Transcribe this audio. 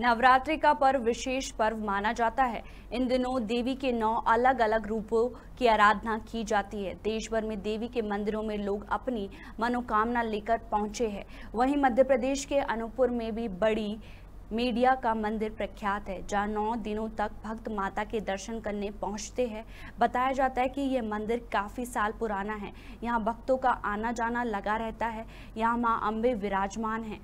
नवरात्रि का पर्व विशेष पर्व माना जाता है इन दिनों देवी के नौ अलग अलग रूपों की आराधना की जाती है देश भर में देवी के मंदिरों में लोग अपनी मनोकामना लेकर पहुंचे हैं वहीं मध्य प्रदेश के अनूपपुर में भी बड़ी मीडिया का मंदिर प्रख्यात है जहां नौ दिनों तक भक्त माता के दर्शन करने पहुंचते हैं बताया जाता है कि यह मंदिर काफ़ी साल पुराना है यहां भक्तों का आना जाना लगा रहता है यहां मां अम्बे विराजमान हैं